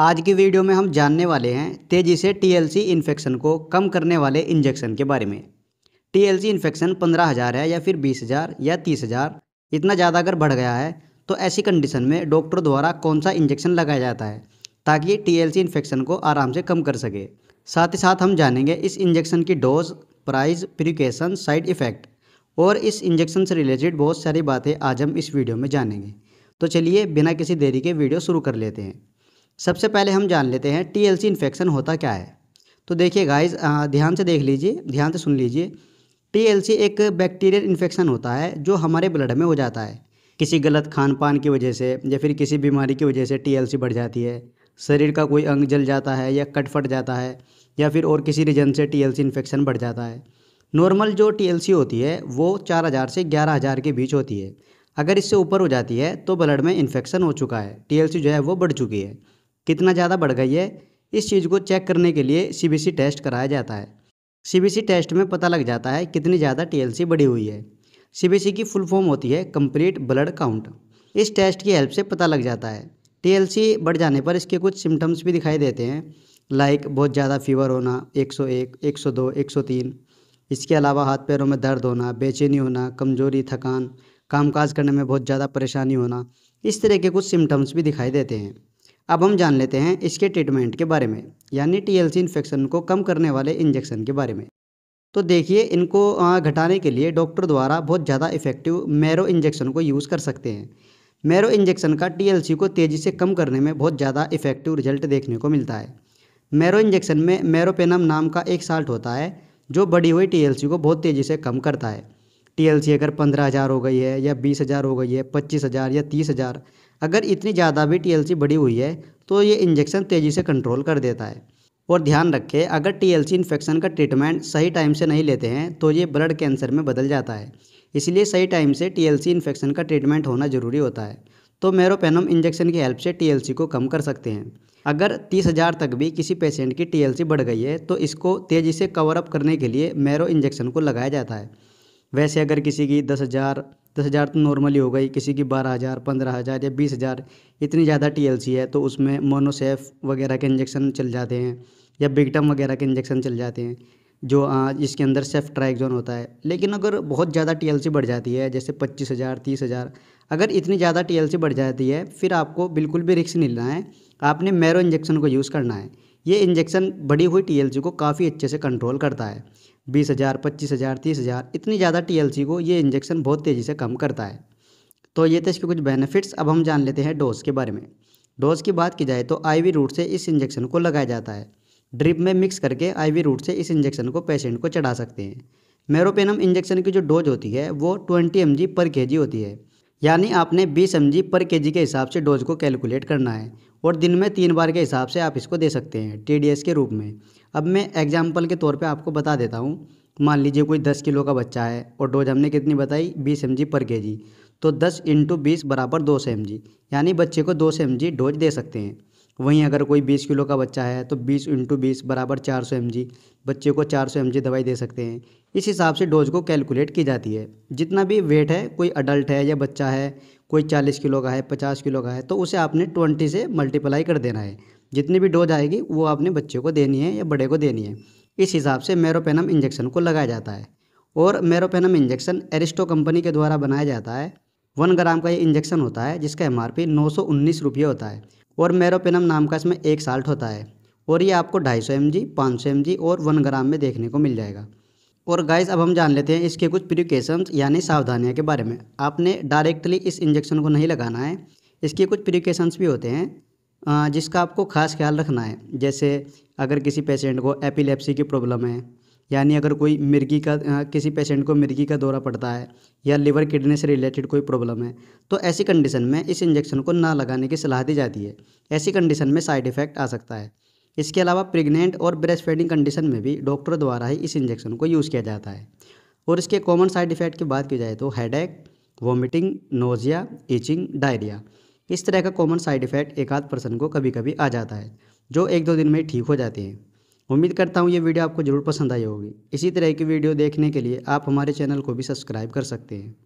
आज की वीडियो में हम जानने वाले हैं तेज़ी से टीएलसी इन्फेक्शन को कम करने वाले इंजेक्शन के बारे में टीएलसी इन्फेक्शन पंद्रह हज़ार है या फिर बीस हज़ार या तीस हज़ार इतना ज़्यादा अगर बढ़ गया है तो ऐसी कंडीशन में डॉक्टर द्वारा कौन सा इंजेक्शन लगाया जाता है ताकि सी इन्फेक्शन को आराम से कम कर सके साथ ही साथ हम जानेंगे इस इंजेक्शन की dose price precaution side effect और इस इंजेक्शन से रिलेटेड बहुत सारी बातें आज हम इस वीडियो में जानेंगे तो चलिए बिना किसी देरी के वीडियो शुरू कर लेते हैं सबसे पहले हम जान लेते हैं टीएलसी इन्फेक्शन होता क्या है तो देखिए गाइस ध्यान से देख लीजिए ध्यान से सुन लीजिए टीएलसी एक बैक्टीरियल इन्फेक्शन होता है जो हमारे ब्लड में हो जाता है किसी गलत खान पान की वजह से या फिर किसी बीमारी की वजह से टीएलसी बढ़ जाती है शरीर का कोई अंग जल जाता है या कट फट जाता है या फिर और किसी रीजन से सी इन्फेक्शन बढ़ जाता है नॉर्मल जो सी होती है वो चार हज़ार से ग्यारह हज़ार के बीच होती है अगर इससे ऊपर हो जाती है तो ब्लड में इन्फेक्शन हो चुका है सी जो है वो बढ़ चुकी है कितना ज़्यादा बढ़ गई है इस चीज़ को चेक करने के लिए सी टेस्ट कराया जाता है सी टेस्ट में पता लग जाता है कितनी ज़्यादा टी बढ़ी हुई है सी की फुल फॉर्म होती है कंप्लीट ब्लड काउंट इस टेस्ट की हेल्प से पता लग जाता है टी बढ़ जाने पर इसके कुछ सिम्टम्स भी दिखाई देते हैं लाइक बहुत ज़्यादा फीवर होना 101, 102, 103 इसके अलावा हाथ पैरों में दर्द होना बेचैनी होना कमजोरी थकान कामकाज करने में बहुत ज़्यादा परेशानी होना इस तरह के कुछ सिम्टम्स भी दिखाई देते हैं अब हम जान लेते हैं इसके ट्रीटमेंट के बारे में यानी टीएलसी इन्फेक्शन को कम करने वाले इंजेक्शन के बारे में तो देखिए इनको घटाने के लिए डॉक्टर द्वारा बहुत ज़्यादा इफेक्टिव मेरो इंजेक्शन को यूज़ कर सकते हैं मेरो इंजेक्शन का टीएलसी को तेज़ी से कम करने में बहुत ज़्यादा इफेक्टिव रिजल्ट देखने को मिलता है मेरो इंजेक्शन में मेरोपेनम नाम का एक साल्ट होता है जो बढ़ी हुई सी को बहुत तेज़ी से कम करता है सी अगर पंद्रह हज़ार हो गई है या बीस हज़ार हो गई है पच्चीस हज़ार या तीस हज़ार अगर इतनी ज़्यादा भी टी बढ़ी हुई है तो ये इंजेक्शन तेज़ी से कंट्रोल कर देता है और ध्यान रखें अगर टी इन्फेक्शन का ट्रीटमेंट सही टाइम से नहीं लेते हैं तो ये ब्लड कैंसर में बदल जाता है इसलिए सही टाइम से टी इन्फेक्शन का ट्रीटमेंट होना ज़रूरी होता है तो मेरोपेनम इंजेक्शन की हेल्प से टी को कम कर सकते हैं अगर तीस हज़ार तक भी किसी पेशेंट की टी बढ़ गई है तो इसको तेज़ी से कवर अप करने के लिए मेरो इंजेक्शन को लगाया जाता है वैसे अगर किसी की दस हज़ार दस हज़ार तो नॉर्मली हो गई किसी की बारह हज़ार पंद्रह हज़ार या बीस हज़ार इतनी ज़्यादा टीएलसी है तो उसमें मोनोसेफ वगैरह के इंजेक्शन चल जाते हैं या बिगटम वगैरह के इंजेक्शन चल जाते हैं जो जिसके अंदर सेफ जोन होता है लेकिन अगर बहुत ज़्यादा टीएलसी बढ़ जाती है जैसे पच्चीस हज़ार तीस हज़ार अगर इतनी ज़्यादा टीएलसी बढ़ जाती है फिर आपको बिल्कुल भी रिक्स नहीं लेना है आपने मैरो इंजेक्शन को यूज़ करना है ये इंजेक्शन बढ़ी हुई टीएलसी को काफ़ी अच्छे से कंट्रोल करता है बीस हज़ार पच्चीस हज़ार तीस हज़ार इतनी ज़्यादा टीएलसी को ये इंजेक्शन बहुत तेज़ी से कम करता है तो ये थे तो इसके कुछ बेनिफिट्स अब हम जान लेते हैं डोज के बारे में डोज की बात की जाए तो आईवी रूट से इस इंजेक्शन को लगाया जाता है ड्रिप में मिक्स करके आईवी रूट से इस इंजेक्शन को पेशेंट को चढ़ा सकते हैं मेरोपेनम इंजेक्शन की जो डोज होती है वो ट्वेंटी एम पर के होती है यानी आपने बीस एम पर के के हिसाब से डोज को कैलकुलेट करना है और दिन में तीन बार के हिसाब से आप इसको दे सकते हैं टी के रूप में अब मैं एग्जाम्पल के तौर पर आपको बता देता हूँ मान लीजिए कोई दस किलो का बच्चा है और डोज हमने कितनी बताई बीस एम पर के तो दस इंटू बीस बराबर दो सौ एम यानी बच्चे को दो सौ एम डोज दे सकते हैं वहीं अगर कोई बीस किलो का बच्चा है तो बीस इंटू बीस बराबर चार सौ एम जी बच्चे को चार सौ एम जी दवाई दे सकते हैं इस हिसाब से डोज को कैलकुलेट की जाती है जितना भी वेट है कोई अडल्ट है या बच्चा है कोई चालीस किलो का है पचास किलो का है तो उसे आपने ट्वेंटी से मल्टीप्लाई कर देना है जितनी भी डोज आएगी वो आपने बच्चे को देनी है या बड़े को देनी है इस हिसाब से मेरोपेनम इंजेक्शन को लगाया जाता है और मेरोपेनम इंजेक्शन एरिस्टो कंपनी के द्वारा बनाया जाता है वन ग्राम का ये इंजेक्शन होता है जिसका एम आर पी नौ सौ उन्नीस रुपये होता है और मेरोपेनम नाम का इसमें एक साल्ट होता है और ये आपको ढाई सौ एम जी पाँच सौ एम जी और वन ग्राम में देखने को मिल जाएगा और गाइस अब हम जान लेते हैं इसके कुछ प्रिकेशंस यानी सावधानियाँ के बारे में आपने डायरेक्टली इस इंजेक्शन को नहीं लगाना है इसके कुछ प्रिकेशंस भी होते हैं जिसका आपको खास ख्याल रखना है जैसे अगर किसी पेशेंट को एपिलेप्सी की प्रॉब्लम है यानी अगर कोई मिर्गी का किसी पेशेंट को मिर्गी का दौरा पड़ता है या लिवर किडनी से रिलेटेड कोई प्रॉब्लम है तो ऐसी कंडीशन में इस इंजेक्शन को ना लगाने की सलाह दी जाती है ऐसी कंडीशन में साइड इफ़ेक्ट आ सकता है इसके अलावा प्रेग्नेंट और ब्रेस्ट फीडिंग कंडीशन में भी डॉक्टर द्वारा ही इस इंजेक्शन को यूज़ किया जाता है और इसके कॉमन साइड इफ़ेक्ट की बात की जाए तो हेड एक वॉमिटिंग नोजिया ईचिंग डायरिया इस तरह का कॉमन साइड इफ़ेक्ट एक आध पर्सन को कभी कभी आ जाता है जो एक दो दिन में ठीक हो जाते हैं उम्मीद करता हूँ ये वीडियो आपको ज़रूर पसंद आई होगी इसी तरह की वीडियो देखने के लिए आप हमारे चैनल को भी सब्सक्राइब कर सकते हैं